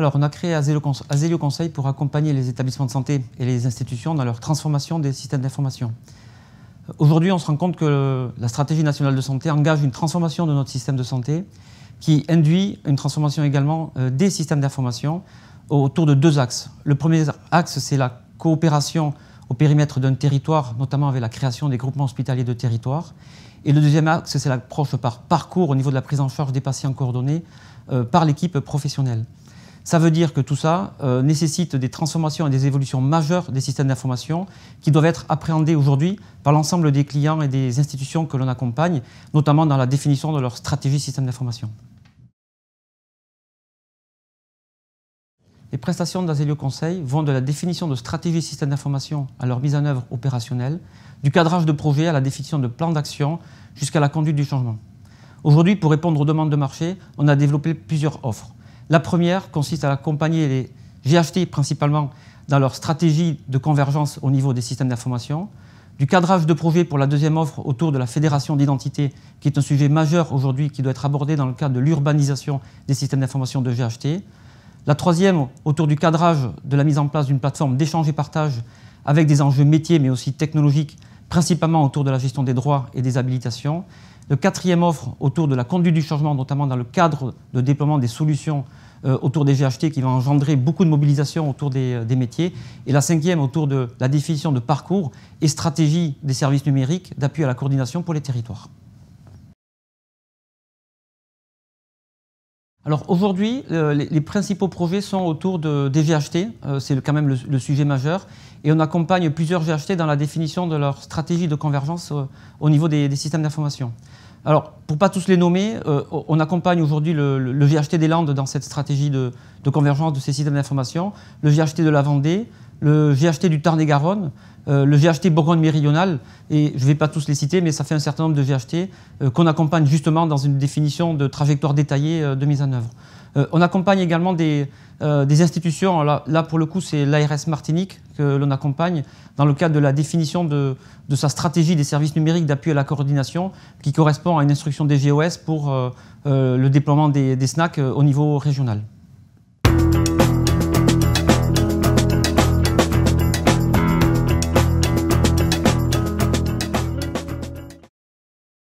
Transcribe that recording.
Alors, on a créé Azelio Conseil pour accompagner les établissements de santé et les institutions dans leur transformation des systèmes d'information. Euh, aujourd'hui, on se rend compte que la stratégie nationale de santé engage une transformation de notre système de santé qui induit une transformation également euh, des systèmes d'information autour de deux axes. Le premier axe, c'est la coopération au périmètre d'un territoire, notamment avec la création des groupements hospitaliers de territoire. Et le deuxième axe, c'est l'approche par parcours au niveau de la prise en charge des patients coordonnés euh, par l'équipe professionnelle. Ça veut dire que tout ça euh, nécessite des transformations et des évolutions majeures des systèmes d'information qui doivent être appréhendées aujourd'hui par l'ensemble des clients et des institutions que l'on accompagne, notamment dans la définition de leur stratégie système d'information. Les prestations d'Azelio Conseil vont de la définition de stratégie système d'information à leur mise en œuvre opérationnelle, du cadrage de projet à la définition de plans d'action jusqu'à la conduite du changement. Aujourd'hui, pour répondre aux demandes de marché, on a développé plusieurs offres. La première consiste à accompagner les GHT principalement dans leur stratégie de convergence au niveau des systèmes d'information, du cadrage de projet pour la deuxième offre autour de la fédération d'identité, qui est un sujet majeur aujourd'hui qui doit être abordé dans le cadre de l'urbanisation des systèmes d'information de GHT, la troisième autour du cadrage de la mise en place d'une plateforme d'échange et partage avec des enjeux métiers mais aussi technologiques principalement autour de la gestion des droits et des habilitations. Le quatrième offre autour de la conduite du changement, notamment dans le cadre de déploiement des solutions euh, autour des GHT qui va engendrer beaucoup de mobilisation autour euh, des, métiers. Et la cinquième autour de la définition de parcours et stratégie des services numériques d'appui à la coordination pour les territoires. Alors aujourd'hui, euh, les, principaux projets sont autour de, des VHT, euh, c'est quand même le, sujet majeur, et on accompagne plusieurs VHT dans la définition de leur stratégie de convergence euh, au niveau des, systèmes d'information. Alors, pour pas tous les nommer, on accompagne aujourd'hui le, VHT des Landes dans cette stratégie de, convergence de ces systèmes d'information, le VHT de la Vendée, le GHT du Tarn-et-Garonne, euh, le GHT bourgogne méridional et je ne vais pas tous les citer, mais ça fait un certain nombre de GHT euh, qu'on accompagne justement dans une définition de trajectoire détaillée euh, de mise en œuvre. on accompagne également des, institutions, là, pour le coup c'est l'ARS Martinique que l'on accompagne dans le cadre de la définition de, sa stratégie des services numériques d'appui à la coordination qui correspond à une instruction des GOS pour le déploiement des, des SNAC au niveau régional.